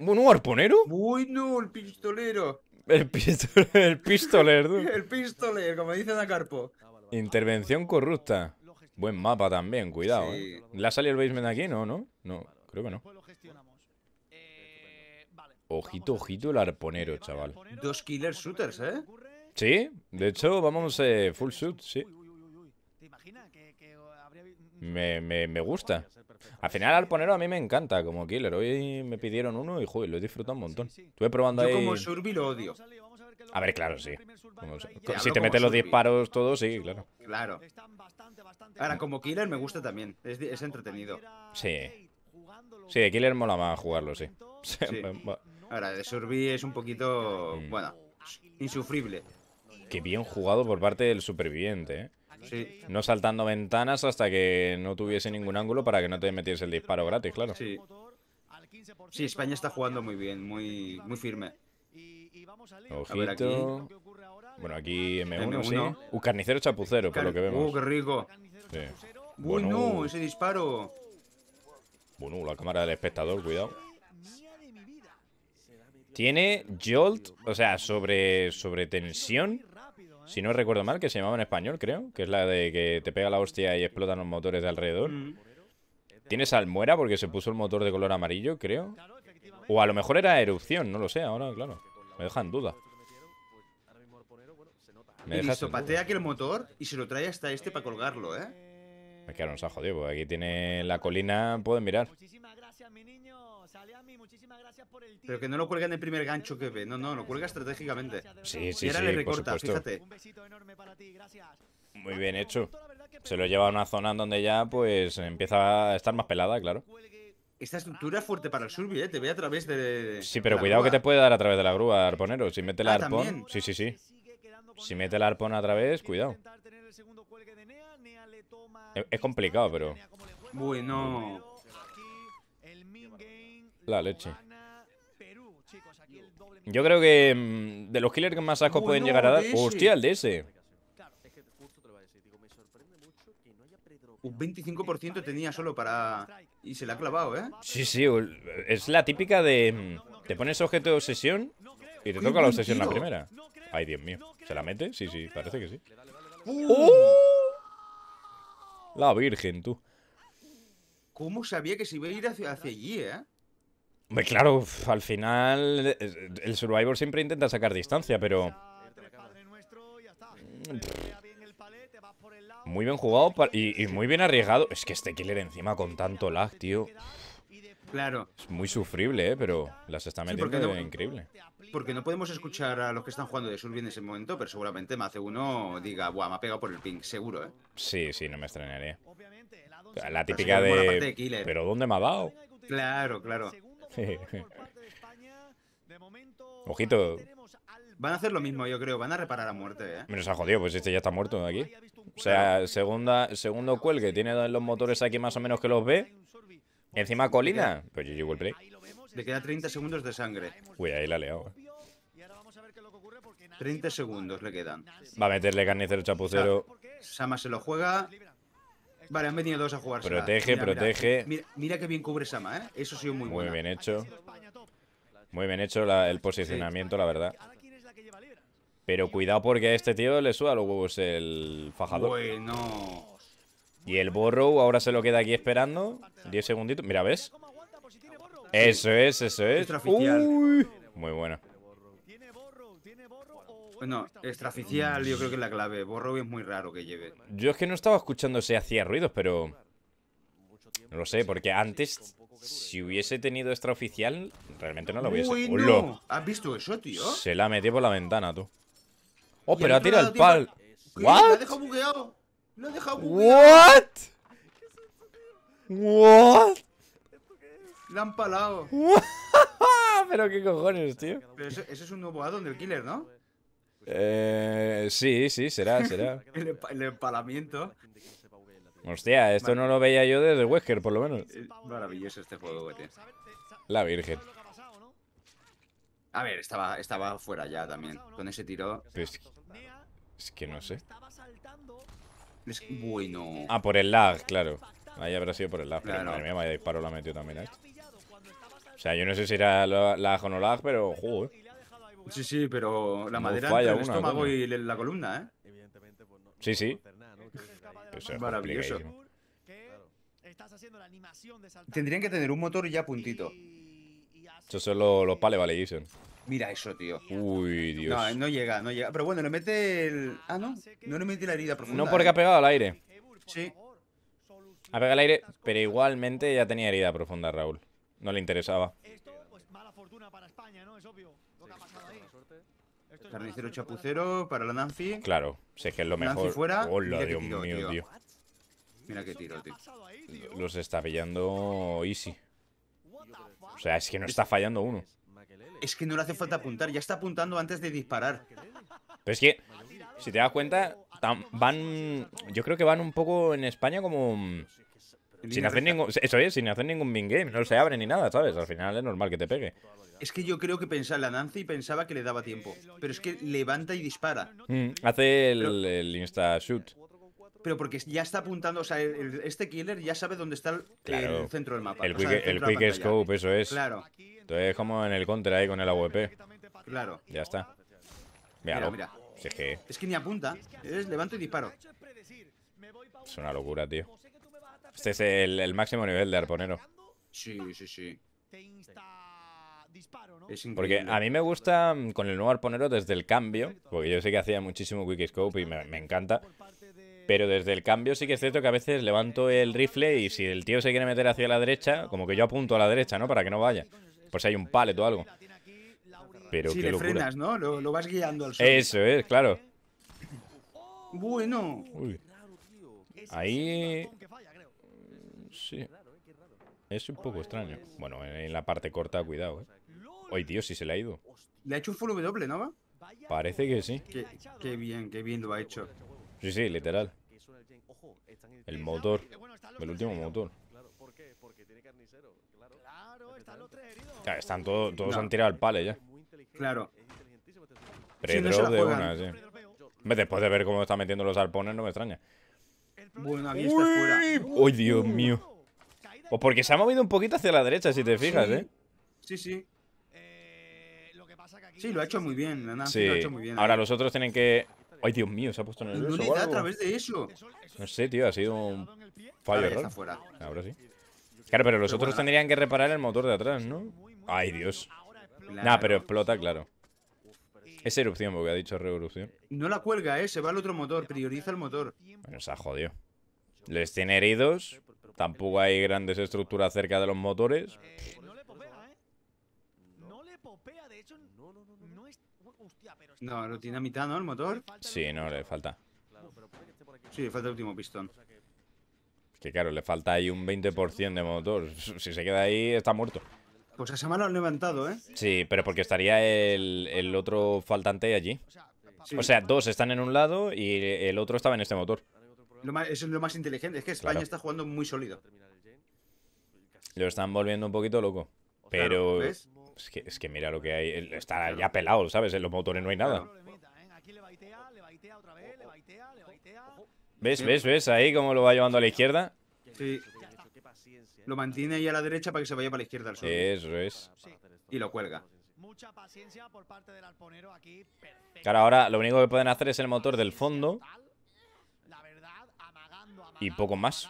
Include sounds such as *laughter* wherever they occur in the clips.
¿Un arponero? Bueno, el pistolero. El pistolero, *laughs* el pistolero. el pistolero, como dice Dacarpo. Intervención corrupta. Buen mapa también, cuidado. ¿La ¿eh? el basement aquí? No, ¿no? No, creo que no. Ojito, ojito el arponero, chaval. Dos killer shooters, ¿eh? Sí, de hecho, vamos eh, full shoot, sí. Me, me, me gusta. Al final, al ponerlo a mí me encanta como killer. Hoy me pidieron uno y joder, lo he disfrutado un montón. Estuve probando Yo como Surby lo odio. A ver, claro, sí. si te metes los disparos todos, sí, claro. Claro. Ahora, como killer me ¿eh? gusta también. Es, entretenido. Sí. Sí, de killer mola más jugarlo, sí. Ahora, de Surby es un poquito. Mm. Bueno, insufrible. Qué bien jugado por parte del superviviente, eh. No saltando ventanas hasta que no tuviese ningún ángulo para que no te metiese el disparo gratis, claro. Sí. España está jugando muy bien, muy, muy firme. Ojito. Bueno, aquí M1, m sí. carnicero chapucero, por lo que vemos. Uh, qué rico. bueno, ese disparo. Bueno, la cámara del espectador, cuidado. Tiene Jolt, o sea, sobre, sobre tensión ¿eh? si no recuerdo mal, que se llamaba en español, creo, que es la de que te pega la hostia y explotan los motores de alrededor. Mm. Tienes almuera porque se puso el motor de color amarillo, creo. O a lo mejor era erupción, no lo sé, ahora, claro. Me dejan duda. Pues, Me deja y aquí el motor y se lo trae hasta este para colgarlo, ¿eh? Me quedaron sajo tío, aquí tiene la colina, pueden mirar. Pero que no lo cuelga en el primer gancho que ve. No, no, lo cuelga estratégicamente. Sí, sí, sí, fíjate. Muy bien hecho. Se lo lleva a una zona donde ya pues empieza a estar más pelada, claro. Esta estructura es fuerte para el surbi, ¿eh? Te ve a través de. Sí, pero cuidado que te puede dar a través de la grúa, arponero. Si mete el ah, arpón. Sí, sí, sí. Si mete el arpón a través, cuidado. Es complicado, pero... Bueno... La leche. Yo creo que mm, de los killers que más asco pueden llegar a dar... ¡Hostia, el de ese! Un 25% tenía solo para... Y se le ha clavado, ¿eh? Sí, sí. Es la típica de... Mm, te pones objeto de obsesión y te toca la obsesión la primera. Ay, Dios mío. ¿Se la mete? Sí, sí, parece que sí. ¡Oh! La virgen, tú. ¿Cómo sabía que se iba a ir hacia, allí, eh? claro, al final el Survivor siempre intenta sacar distancia, pero... Muy bien jugado y, y muy bien arriesgado. Es que este killer encima con tanto lag, tío. Claro. Es muy sufrible, ¿eh? pero las está metiendo increíble. Porque no podemos escuchar a los que están jugando de Surbi en ese momento, pero seguramente me hace uno diga, guau, me ha pegado por el ping, seguro, ¿eh? Sí, sí, no me extrañaría. La típica de... ¿Pero dónde me ha dado? Claro, claro. Ojito. Van a hacer lo mismo, yo creo. Van a reparar a muerte, ¿eh? Menos ha jodido, pues este ya está muerto aquí. O sea, segunda, segundo que tiene los motores aquí más o menos que los ve. ¿Encima Colina? Pues yo llevo el play. Le queda 30 segundos de sangre. Uy, ahí la ha leo. 30 eh. segundos le quedan. Va a meterle carnicero chapucero. Sama se lo juega. Vale, han venido dos a jugarse. Protege, protege. Mira, qué que bien cubre Sama, ¿eh? Eso ha sido muy bueno. Muy bien hecho. Muy bien hecho el posicionamiento, la verdad. Pero cuidado porque a este tío le suda los huevos el fajador. Bueno. Y el Borrow ahora se lo queda aquí esperando. Diez segunditos. Mira, ¿ves? Eso es, eso es. Uy, muy bueno. Bueno, extraoficial yo creo que es la clave. Borrow es muy raro que lleve. Yo es que no estaba escuchando si hacía ruidos, pero... No lo sé, porque antes, si hubiese tenido extraoficial, realmente no lo hubiese. Uy, ¿Has visto eso, tío? Se la metió por la ventana, tú. Oh, pero ha tirado el pal. ¿What? bugueado. Lo dejado What? ¿Qué What? qué *laughs* Pero qué cojones, tío. Pero eso, es un nuevo addon del killer, ¿no? Eh, sí, sí, será, será. *laughs* el, empalamiento. Hostia, esto no lo veía yo desde Wesker, por lo menos. Eh, maravilloso este juego, güey. La Virgen. A ver, estaba, estaba fuera ya también. Con ese tiro. es que no sé. Es bueno. Ah, por el lag, claro. Ahí habrá sido por el lag, pero claro. madre mía, vaya disparo la metió también ¿eh? O sea, yo no sé si era lag o no lag, pero juego. Eh. Sí, sí, pero la madera falla el estómago y la columna, ¿eh? Sí, sí. es Maravilloso. Tendrían que tener un motor ya puntito. Eso son los, los pales, vale, Jason. Mira eso, tío. Uy, Dios. No, no llega, no llega. Pero bueno, le mete el. Ah, no. No le mete la herida profunda. No porque eh. ha pegado al aire. Sí. Ha pegado al aire, pero igualmente ya tenía herida profunda, Raúl. No le interesaba. Esto, pues mala fortuna para España, ¿no? Es obvio. Lo ha pasado ahí. Carnicero chapucero para la Nancy. Claro, sé que es lo mejor. Nancy fuera. Hola, Dios mío, tío. tío. Mira qué tiro, tío. Los está pillando easy. O sea, es que no está fallando uno. Es que no le hace falta apuntar, ya está apuntando antes de disparar. Pero es que, si te das cuenta, van. Yo creo que van un poco en España como. Sin eso es, sin hacer ningún bin no se abre ni nada, ¿sabes? Al final es normal que te pegue. Es que yo creo que pensaba la Nancy y pensaba que le daba tiempo, pero es que levanta y dispara. Mm, hace el, el insta shoot pero porque ya está apuntando, o sea, este killer ya sabe dónde está el, centro del mapa. El, quick, scope, eso es. Claro. Entonces es como en el contra ahí con el AWP. Claro. Ya está. Míralo. Mira, es, que... es ni apunta. levanto y disparo. Es una locura, tío. Este es el, máximo nivel de arponero. Sí, sí, sí. Porque a mí me gusta mm, con el nuevo arponero desde el cambio, porque yo sé que hacía muchísimo quick scope y me encanta, pero desde el cambio sí que es cierto que a veces levanto el rifle y si el tío se quiere meter hacia la derecha, como que yo apunto a la derecha, ¿no? Para que no vaya. Por si hay un palet o algo. Pero si le frenas, ¿no? Lo, vas guiando al sol. Eso es, claro. Bueno. Uy. Ahí... Sí. Es un poco extraño. Bueno, en la parte corta, cuidado, ¿eh? Uy, tío, si se le ha ido. Le ha hecho un full W, ¿no? Parece que sí. qué bien, qué bien lo ha hecho. Sí, sí, literal. El motor. Eh, el último motor. Claro, están todos, todos han tirado al pale ya. Claro. Pero este de una, sí. Después de ver cómo están metiendo los arpones, no me extraña. Bueno, Uy, fuera. ¡Uy, Dios mío! o pues porque se ha movido un poquito hacia la derecha, si te fijas, ¿eh? Sí, sí. Eh, sí, lo ha hecho muy bien, la sí. lo ha hecho muy bien. Ahora ¿eh? los otros tienen que Ay, Dios mío, se ha puesto en el le a través de eso. No sé, tío, ha sido un fallo error. Ahora sí. Claro, pero los otros tendrían que reparar el motor de atrás, ¿no? Ay, Dios. Nah, pero explota, claro. Es erupción, porque ha dicho revolución. No la cuelga, eh. Se va al otro motor. Prioriza el motor. Bueno, se ha jodido. Les tiene heridos. Tampoco hay grandes estructuras cerca de los motores. No, lo tiene a mitad, ¿no? El motor. Sí, no, le falta. Sí, le falta el último pistón. Es que claro, le falta ahí un 20% de motor. Si se queda ahí, está muerto. Pues esa semana lo han levantado, ¿eh? Sí, pero porque estaría el, otro faltante allí. O sea, dos están en un lado y el otro estaba en este motor. eso es lo más inteligente. Es que España está jugando muy sólido. Lo están volviendo un poquito loco. Pero es que, mira lo que hay. Pues está ya pelado, ¿sabes? En los motores no hay nada. ¿Ves, ves, ves ahí cómo lo va llevando a la izquierda? Sí. Lo mantiene ahí a la derecha para que se vaya para la izquierda al suelo. Eso es. Y lo cuelga. Claro, ahora lo único que pueden hacer es el motor del fondo. Y poco más.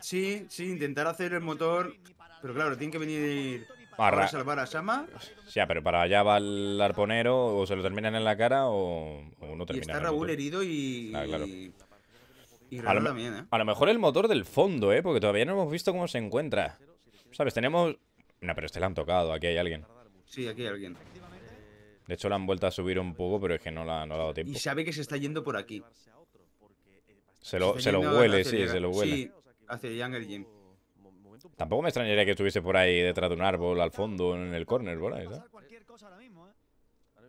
Sí, sí, intentar hacer el motor. Pero claro, tiene que venir para salvar a Sama. Ya, pero para allá va el arponero, o se lo terminan en la cara o, no termina. Y está Raúl herido y. Ah, a lo, también, ¿eh? a lo mejor el motor del fondo, ¿eh? Porque todavía no hemos visto cómo se encuentra. ¿Sabes? Tenemos... No, pero este le han tocado. Aquí hay alguien. Sí, aquí hay alguien. De hecho, la han vuelto a subir un poco, pero es que no la, ha dado tiempo. Y sabe que se está yendo por aquí. Se lo, huele, sí, se lo huele. Sí, hacia Younger Jim. Tampoco me extrañaría que estuviese por ahí detrás de un árbol, al fondo, en el corner, ¿verdad?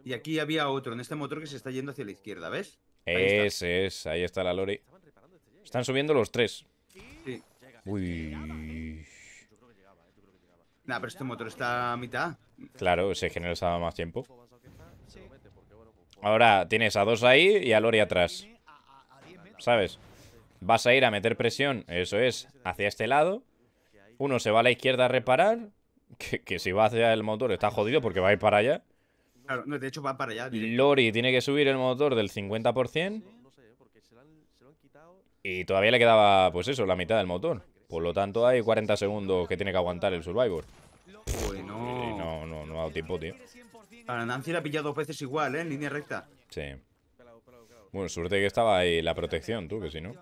Y aquí había otro, en este motor que se está yendo hacia la izquierda, ¿ves? Ese es, ahí está la lori. Están subiendo los tres. Sí. Uy. Nah, pero este motor está a mitad. Claro, ese generaba más tiempo. Ahora tienes a dos ahí y a Lori atrás. ¿Sabes? Vas a ir a meter presión, eso es, hacia este lado. Uno se va a la izquierda a reparar, que, que si va hacia el motor está jodido porque va a ir para allá. Claro, no, de hecho va para allá. Lori tiene que subir el motor del 50%. Y todavía le quedaba, pues eso, la mitad del motor. Por lo tanto, hay 40 segundos que tiene que aguantar el Survivor. Uy, no. no, no, no ha dado tiempo, tío. Para Nancy la ha pillado dos veces igual, ¿eh? En línea recta. Sí. Bueno, suerte que estaba ahí la protección, tú, que si no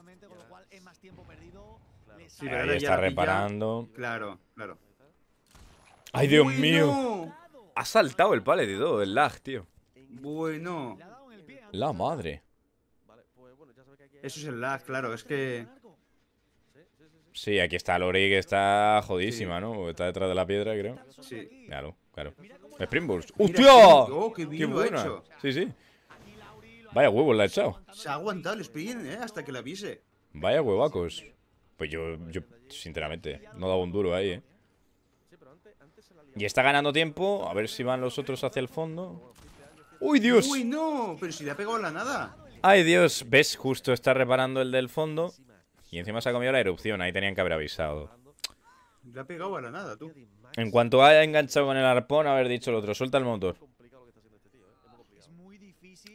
está reparando. Claro, claro. ¡Ay, Dios mío! Ha saltado el palet todo, el lag, tío. Bueno. La madre. Eso es el lag, claro, es que... Sí, aquí está Lori que está jodísima, ¿no? Está detrás de la piedra, creo. Sí. Claro, claro. Springbulls. ¡Hostia! qué, oh, bueno! Sí, sí. Vaya huevos la ha echado. Se ha aguantado el sprint, ¿eh? Hasta que la pise. Vaya huevacos. Pues yo, yo sinceramente, no daba un duro ahí, ¿eh? Y está ganando tiempo. A ver si van los otros hacia el fondo. ¡Uy, Dios! ¡Uy, no! Pero si le ha pegado a la nada. ¡Ay, Dios! ¿Ves? Justo está reparando el del fondo. Y encima se ha comido la erupción. Ahí tenían que haber avisado. Le ha pegado a la nada, tú. En cuanto haya enganchado con el arpón, haber dicho el otro. Suelta el motor.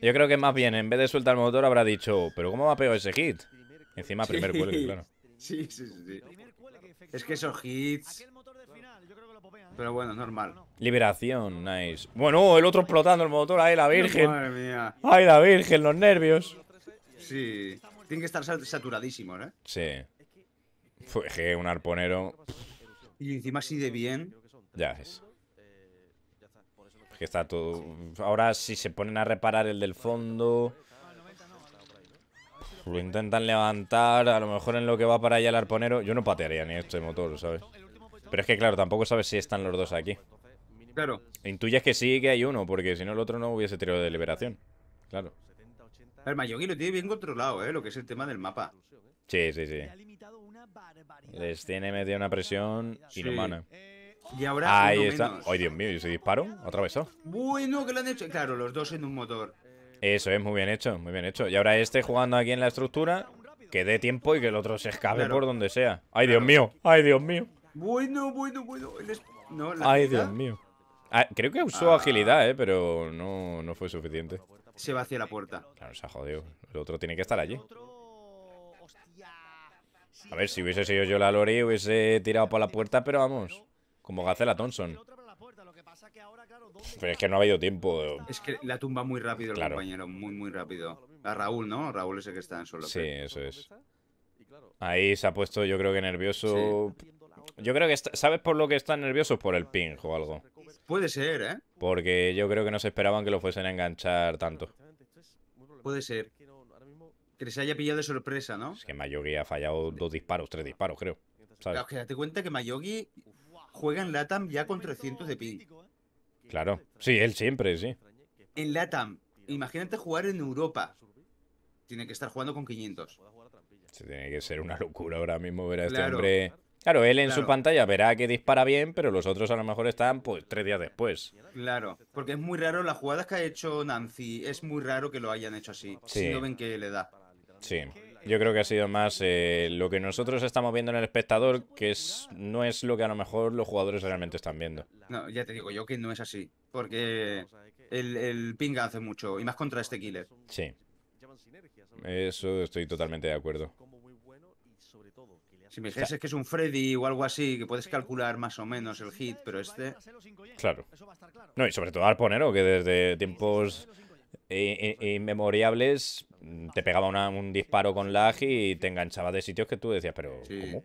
Yo creo que más bien, en vez de suelta el motor, habrá dicho... ¿Pero cómo me ha pegado ese hit? Encima, primer vuelo, claro. Sí, sí, sí. Es que esos hits. Pero bueno, normal. Liberación, nice. Bueno, uh, el otro explotando el motor. ahí, la virgen! ¡Ay, la virgen! Los nervios. Sí. Tiene que estar saturadísimo, ¿eh? Sí. Fue un arponero. Y encima si de bien. Ya es. Es que está todo. Ahora, si se ponen a reparar el del fondo. Lo intentan levantar, a lo mejor en lo que va para allá el arponero. Yo no patearía ni este motor, ¿sabes? Pero es que, claro, tampoco sabes si están los dos aquí. Claro. Intuyes que sí, que hay uno, porque si no el otro no hubiese tirado de liberación. Claro. El Mayogi lo tiene bien controlado, ¿eh? Lo que es el tema del mapa. Sí, sí, sí. Les tiene metida una presión inhumana. Y ahora Ahí está. Ay, Dios mío, ¿y ese disparo? ¿Otra vez. Oh. Bueno, que lo han hecho. Claro, los dos en un motor. Eso es, muy bien hecho, muy bien hecho. Y ahora este jugando aquí en la estructura, que dé tiempo y que el otro se escape por donde sea. ¡Ay, Dios mío! ¡Ay, Dios mío! Bueno, bueno, bueno. ¡Ay, Dios mío! Ah, creo que usó ah. agilidad, ¿eh? Pero no, fue suficiente. Se va hacia la puerta. Claro, se ha jodido. El otro tiene que estar allí. A ver, si hubiese sido yo la Lori, hubiese tirado por la puerta, pero vamos. Como Gacela Thompson. Pero es que no ha habido tiempo. Es que la tumba muy rápido el compañero, muy, muy rápido. A Raúl, ¿no? Raúl es el que está en solo. Sí, eso es. Ahí se ha puesto, yo creo que nervioso. Yo creo que, ¿sabes por lo que están nerviosos? Por el ping o algo. Puede ser, ¿eh? Porque yo creo que no se esperaban que lo fuesen a enganchar tanto. Puede ser. Que se haya pillado de sorpresa, ¿no? Es que Mayogi ha fallado dos disparos, tres disparos, creo. ¿sabes? que date cuenta que Mayogi juega en LATAM ya con 300 de ping. Claro, sí, él siempre, sí. En LATAM, imagínate jugar en Europa. Tiene que estar jugando con 500. Se tiene que ser una locura ahora mismo ver a este hombre. Claro, él en su pantalla verá que dispara bien, pero los otros a lo mejor están pues tres días después. Claro, porque es muy raro las jugadas que ha hecho Nancy, es muy raro que lo hayan hecho así, si no ven que le da. Sí. Yo creo que ha sido más eh, lo que nosotros estamos viendo en el espectador, que es, no es lo que a lo mejor los jugadores realmente están viendo. No, ya te digo yo que no es así, porque el, el pinga hace mucho, y más contra este killer. Sí. Eso estoy totalmente de acuerdo. Si me dijeses que es un Freddy o algo así, que puedes calcular más o menos el hit, pero este... Claro. No, y sobre todo Arponero, que desde tiempos eh, eh, inmemoriables te pegaba un disparo con lag y te enganchaba de sitios que tú decías, pero ¿cómo?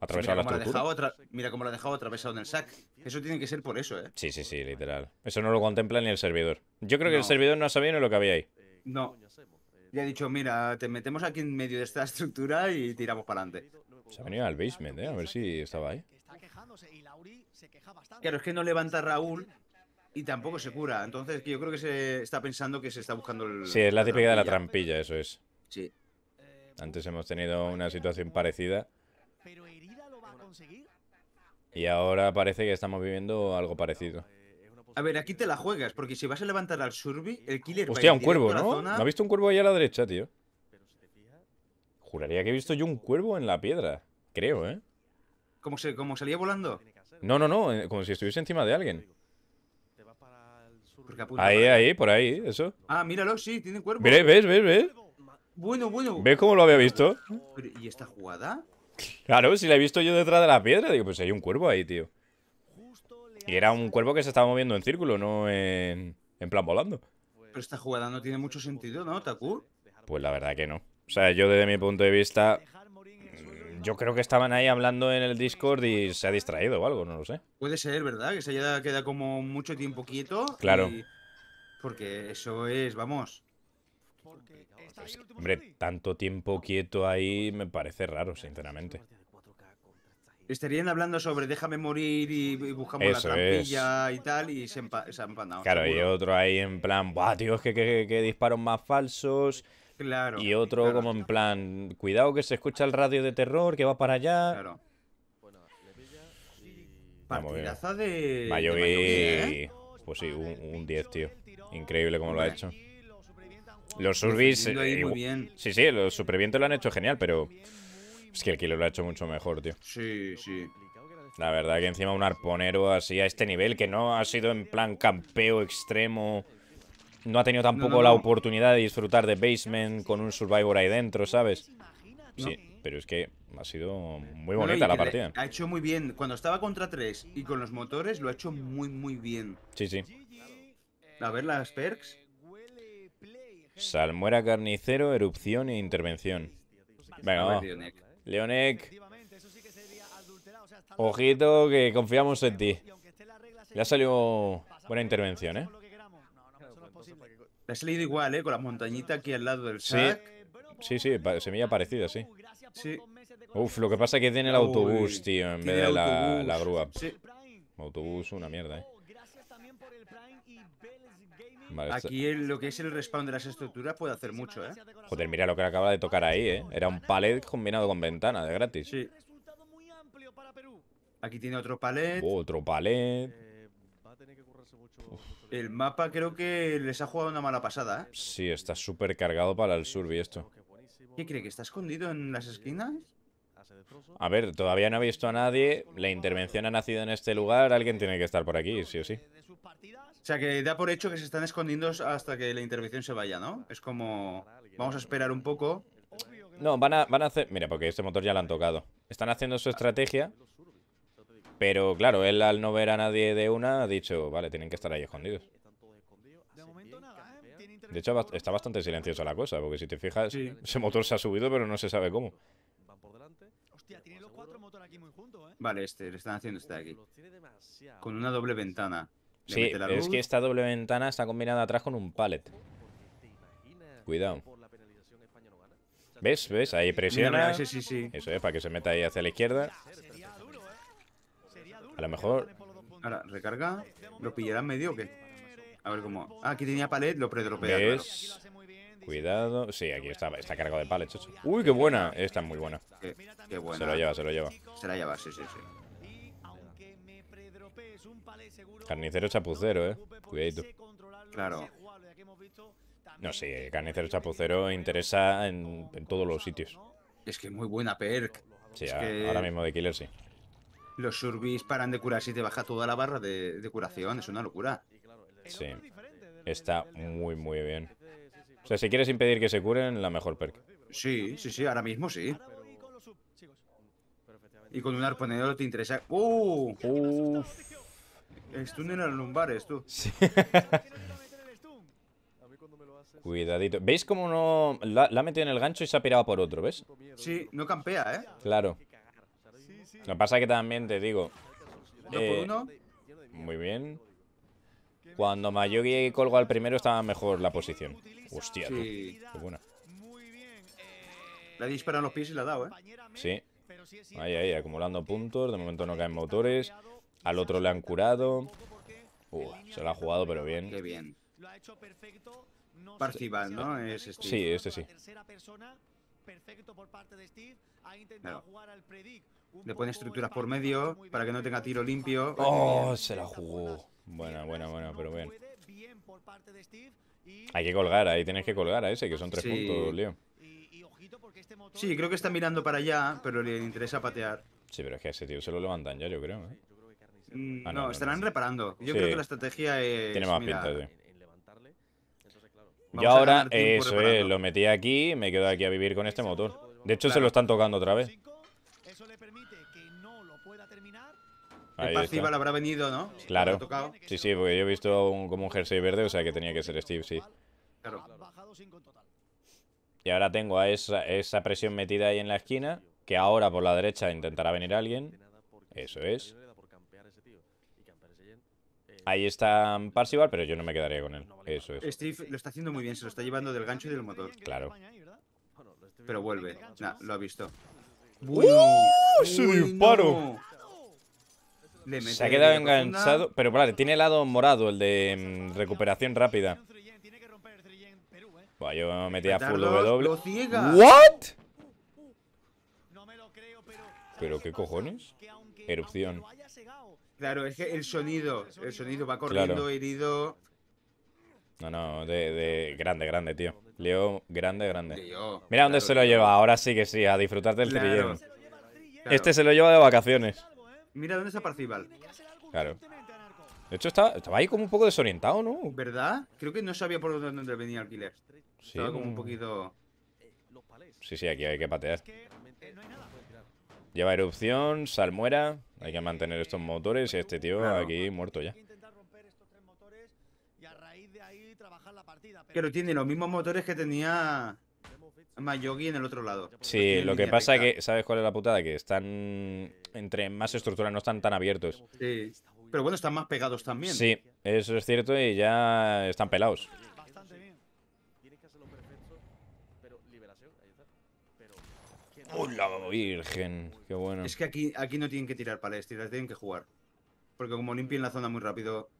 Atravesado mira, la estructura. mira cómo lo ha dejado atravesado en el sac. Eso tiene que ser por eso, ¿eh? Sí, sí, sí, literal. Eso no lo contempla ni el servidor. Yo creo que el servidor no sabía ni lo que había ahí. No. Ya he dicho, mira, te metemos aquí en medio de esta *laughs* estructura y tiramos para adelante. Se ha venido al basement, ¿eh? A ver si estaba ahí. Claro, es que no levanta Raúl y tampoco se cura. Entonces, yo creo que se está pensando que se está buscando el. Sí, es la, típica de la trampilla, eso es. Sí. Antes hemos tenido una situación parecida. Y ahora parece que estamos viviendo algo parecido. A ver, aquí te la juegas, porque si vas a levantar al Surby, el killer Hostia, va a un cuervo, ¿no? Zona... ha visto un cuervo ahí a la derecha, tío? Juraría que he visto yo un cuervo en la piedra. Creo, ¿eh? cómo como salía volando? No, no, no, eh, como si estuviese encima de alguien ahí, ahí, por ahí, eso. Ah, míralo, sí, tiene cuerpo. ves, ves, ves. Bueno, bueno. ¿Ves cómo lo había visto? ¿Y esta jugada? Claro, si la he visto yo detrás de la piedra, digo, pues hay un cuervo ahí, tío. Y era un cuervo que se estaba moviendo en círculo, no en, en plan volando. Pero esta jugada no tiene mucho sentido, ¿no, Taku? Pues la verdad que no. O sea, yo desde mi punto de vista yo creo que estaban ahí hablando en el Discord y se ha distraído o algo, no lo sé. Puede ser, ¿verdad? Que se haya quedado como mucho tiempo quieto. Claro. Porque eso es, vamos. hombre, tanto tiempo quieto ahí me parece raro, sinceramente. Estarían hablando sobre déjame morir y buscamos la trampilla y tal, y se, han empanado. Claro, y otro ahí en plan, ¡buah, tío! Es que, que, que disparos más falsos. Y otro como en plan, cuidado que se escucha el radio de terror que va para allá. Claro. Partidaza de. ¿eh? Pues sí, un, 10, tío. Increíble como lo ha hecho. Los Surbis. Eh, sí, sí, los supervivientes lo han hecho genial, pero. Es que el kilo lo ha hecho mucho mejor, tío. Sí, sí. La verdad que encima un arponero así a este nivel, que no ha sido en plan campeo extremo no ha tenido tampoco la oportunidad de disfrutar de Basement con un Survivor ahí dentro, ¿sabes? Sí, pero es que ha sido muy bonita la partida. Ha hecho muy bien. Cuando estaba contra tres y con los motores, lo ha hecho muy, muy bien. Sí, sí. A ver las perks. Salmuera carnicero, erupción e intervención. Venga, va, Leonek. Ojito que confiamos en ti. Le ha salido buena intervención, ¿eh? Has leído igual, ¿eh? Con la montañita aquí al lado del sac. Sí, sí, se semilla parecida, sí. Sí. Uf, lo que pasa es que tiene el autobús, tío, en vez de la, grúa. Autobús, una mierda, ¿eh? Oh, aquí lo que es el respawn de las estructuras puede hacer mucho, ¿eh? Joder, mira lo que acaba de tocar ahí, ¿eh? Era un palet combinado con ventana, de gratis. Sí. Aquí tiene otro palet. otro palet. Eh, el mapa creo que les ha jugado una mala pasada, ¿eh? Sí, está súper cargado para el sur y esto. ¿Qué cree? ¿Que está escondido en las esquinas? A ver, todavía no ha visto a nadie. La intervención ha nacido en este lugar. Alguien tiene que estar por aquí, sí o sí. O sea, que da por hecho que se están escondiendo hasta que la intervención se vaya, ¿no? Es como... Vamos a esperar un poco. No, van a, van a hacer... Mira, porque este motor ya lo han tocado. Están haciendo su estrategia pero claro, él al no ver a nadie de una ha dicho, vale, tienen que estar ahí escondidos. De hecho, está bastante silenciosa la cosa, porque si te fijas, *laughs* ese motor se ha subido, pero no se sabe cómo. Vale, este, le están haciendo este de aquí. Con una doble ventana. sí, es que esta doble ventana está combinada atrás con un pallet. Cuidado. ¿Ves? ¿Ves? Ahí presiona. Eso es, para que se meta ahí hacia la izquierda. A lo mejor. Ahora, recarga. ¿Lo pillará medio o qué? A ver cómo. Ah, aquí tenía palet, lo predropea. Cuidado. Sí, aquí está, está cargado de palet, chocho. Uy, qué buena. Esta es muy buena. Qué, buena. Se lo lleva, se lo lleva. Se la lleva, sí, sí, sí. Carnicero chapucero, eh. Cuidado. Claro. No sé, sí, carnicero chapucero interesa en, todos los sitios. Es que muy buena perk. Sí, ahora mismo de killer sí los surbis paran de curar. Si te baja toda la barra de, curación. Es una locura. Sí. Está muy, muy bien. O sea, si quieres impedir que se curen, la mejor perk. Sí, sí, sí, ahora mismo sí. Y con un arponero te interesa... ¡Uh! ¡Uf! Stun en el lumbar, tú. Sí. Cuidadito. ¿Veis cómo no... La, la ha metido en el gancho y se ha pirado por otro, ¿ves? Sí, no campea, ¿eh? Claro. Lo que pasa es que también te digo. Eh, muy bien. Cuando Mayogui colgó al primero estaba mejor la posición. Hostia, sí. Qué buena. Le ha disparado en los pies y la ha dado, ¿eh? Sí. Ahí, ahí, acumulando puntos. De momento no caen motores. Al otro le han curado. se lo ha jugado, pero bien. Qué bien. Parcival, ¿no? Este. Sí, este sí. Perfecto por parte de Steve. Ha intentado jugar al le pone estructuras por medio para que no tenga tiro limpio. ¡Oh! Se la jugó. Buena, buena, buena, pero bien. Hay que colgar, ahí tienes que colgar a ese, que son tres puntos, Leo. Este sí, creo que está mirando para allá, pero le interesa patear. Sí, pero es que a ese tío se lo levantan ya, yo creo. ¿eh? Mm, ah, no, estarán reparando. Yo creo que la estrategia es. Tiene más pinta, tío. Yo ahora, eso eh, lo metí aquí, me quedo aquí a vivir con este motor. De hecho, se lo están tocando otra vez. El Parcival habrá venido, ¿no? Claro. Sí, sí, porque yo he visto como un jersey verde, o sea que tenía que ser Steve, sí. Claro. Y ahora tengo a esa, presión metida ahí en la esquina, que ahora por la derecha intentará venir alguien. Eso es. Ahí está Parsival, pero yo no me quedaría con él. Eso es. Steve lo está haciendo muy bien, se lo está llevando del gancho y del motor. Claro. Pero vuelve. Nah, lo ha visto. ¡Uh! ¡Se disparo! se ha quedado enganchado. Pero vale, tiene el lado morado, el de mm, recuperación rápida. Buah, yo me metí a full W. ¿What? ¿Pero qué cojones? Erupción. Claro, es que el sonido, el sonido va corriendo herido. No, no, de, grande, grande, tío. Leo, grande, grande. Mira dónde se lo lleva, ahora sí que sí, a disfrutar del trillón. Este se lo lleva de vacaciones. Mira dónde está Parcival. Claro. De hecho, estaba, ahí como un poco desorientado, ¿no? ¿Verdad? Creo que no sabía por dónde venía Alquiler. Sí, estaba como un poquito... Sí, sí, aquí hay que patear. Lleva erupción, salmuera. Hay que mantener estos motores y este tío aquí muerto ya. Pero tiene los mismos motores que tenía más en el otro lado. Sí, lo que pasa es que, ¿sabes cuál es la putada? Que están entre más estructuras, no están tan abiertos. Sí. Pero bueno, están más pegados también. Sí, eso es cierto y ya están pelados. ¡Hola, virgen! ¡Qué bueno! Es que aquí, aquí no tienen que tirar palestras, tienen que jugar. Porque como limpien la zona muy rápido...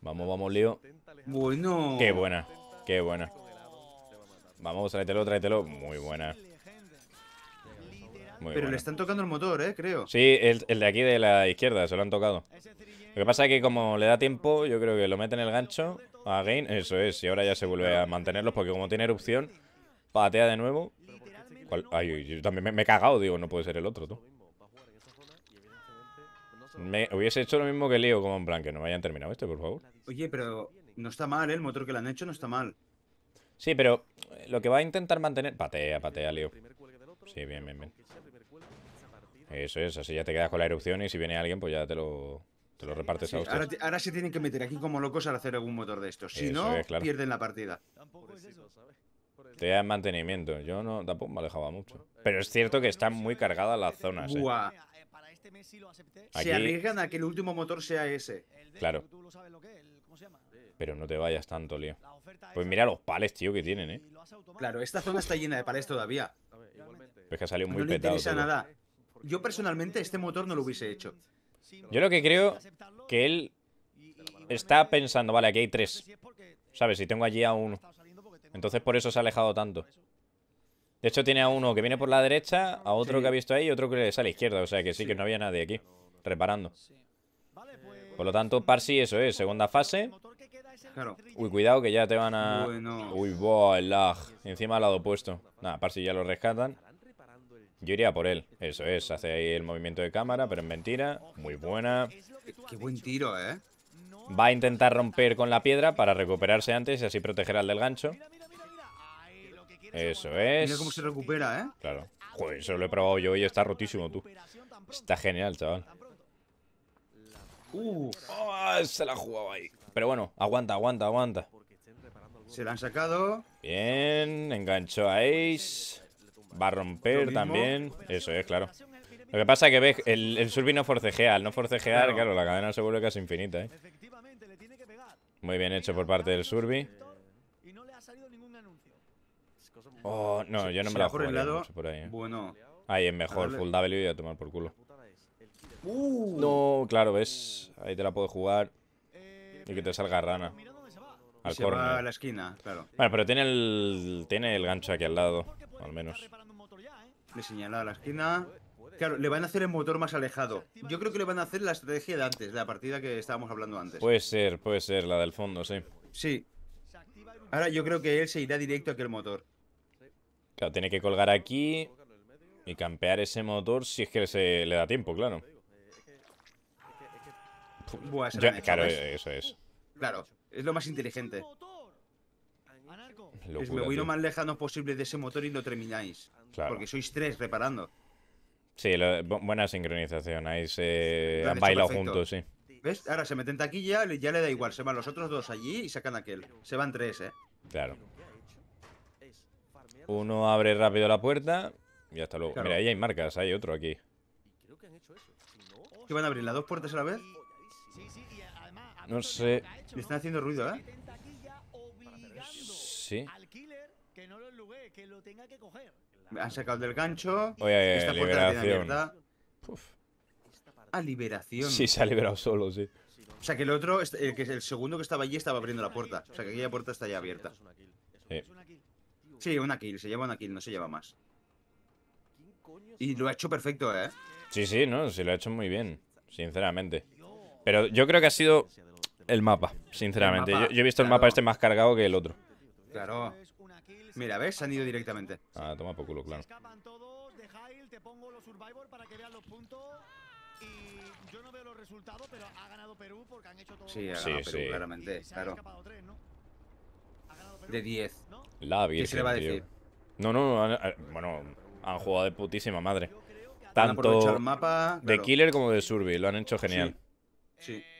Vamos, vamos, Leo. Bueno. Qué buena, qué buena. Vamos, tráetelo, tráetelo. Muy buena. Pero le están tocando el motor, ¿eh? Creo. Sí, el, de aquí de la izquierda, se lo han tocado. Lo que pasa es que como le da tiempo, yo creo que lo mete en el gancho a Gain. Eso es, y ahora ya se vuelve a mantenerlos porque como tiene erupción, patea de nuevo. Ay, yo también me, he cagado, digo, no puede ser el otro, tú. Me hubiese hecho lo mismo que Leo, como en plan, que no me hayan terminado este, por favor. Oye, pero no está mal, ¿eh? El motor que le han hecho no está mal. Sí, pero eh, lo que va a intentar mantener... Patea, patea, Leo. Sí, bien, bien, bien. Eso es, así ya te quedas con la erupción y si viene alguien, pues ya te lo, te lo repartes a usted. Ahora, se tienen que meter aquí como locos al hacer algún motor de estos. Si no, pierden la partida. Te dan mantenimiento. Yo no, tampoco me alejaba mucho. Pero es cierto que están muy cargadas las zonas. ¿eh? Se arriesgan a que el último motor sea ese. Claro. ¿Cómo se llama? Pero no te vayas tanto, lío. Pues mira los pales, tío, que tienen, ¿eh? Claro, esta zona está llena de pales todavía. Es que ha salido muy no petado. nada. Yo personalmente este motor no lo hubiese hecho. Yo lo que creo que él está pensando, vale, aquí hay tres. ¿Sabes? Si tengo allí a uno. Entonces por eso se ha alejado tanto. De hecho tiene a uno que viene por la derecha, a otro que ha visto ahí y otro que es sale a la izquierda. O sea que sí, que no había nadie aquí reparando. Pues por lo tanto, Parsi eso es, segunda fase. Uy, cuidado que ya te van a... Uy, boah, el lag. Encima al lado opuesto. Nada, par si ya lo rescatan. Yo iría por él. Eso es. Hace ahí el movimiento de cámara, pero es mentira. Muy buena. Qué buen tiro, ¿eh? Va a intentar romper con la piedra para recuperarse antes y así proteger al del gancho. Eso es. Mira cómo se recupera, ¿eh? Claro. Joder, eso lo he probado yo y está rotísimo, tú. Está genial, chaval. Uh, se la ha jugado ahí. Pero bueno, aguanta, aguanta, aguanta. Se la han sacado. Bien, enganchó a Ace. Va a romper también. Eso es, claro. Lo que pasa es que el, el surbi no forcejea. Al no forcejear, claro. la cadena se vuelve casi infinita, ¿eh? Muy bien hecho por parte del Surby. Oh, no, yo no me la juego ahí. ¿eh? Bueno. Ahí es mejor, full W y a tomar por culo. No, claro, ves. Ahí te la puedo jugar. Y que te salga rana. Al se a la esquina, claro. Bueno, pero tiene el, tiene el gancho aquí al lado, al menos. ¿eh? Le señala a la esquina. Claro, le van a hacer el motor más alejado. Yo creo que le van a hacer la estrategia de antes, de la partida que estábamos hablando antes. Puede ser, puede ser, la del fondo, sí. Sí. Ahora yo creo que él se irá directo a aquel motor. Claro, tiene que colgar aquí y campear ese motor si es que se le da tiempo, claro claro, eso es. Claro, es lo más inteligente. me voy lo más lejano posible de ese motor y lo termináis. Porque sois tres reparando. Sí, buena sincronización. Ahí se han, bailado juntos, sí. ¿Ves? Ahora se meten taquilla, ya le da igual. Se van los otros dos allí y sacan aquel. Se van tres, ¿eh? Claro. Uno abre rápido la puerta y hasta luego. Mira, ahí hay marcas, hay otro aquí. ¿Qué van a abrir? ¿Las dos puertas a la vez? No sé. Está haciendo ruido, ¿eh? Sí. Han sacado del gancho. Oye, esta liberación. Puerta a liberación. Sí, se ha liberado solo, sí. O sea que el otro, este, el, que el segundo que estaba allí estaba abriendo la puerta. O sea que aquella puerta está ya abierta. Sí. sí, una kill, se lleva una kill, no se lleva más. Y lo ha hecho perfecto, ¿eh? Sí, sí, no, se lo ha hecho muy bien, sinceramente. Pero yo creo que ha sido el mapa, sinceramente. yo, he visto el mapa este más cargado que el otro. Claro. Mira, ¿ves? Se han ido directamente. Ah, toma por culo, claro. Sí, ha sí, sí. claramente, claro. De 10. ¿Qué se le va a decir? No, no, bueno, han jugado de putísima madre. Tanto de Killer como de Survey, lo han hecho genial. 是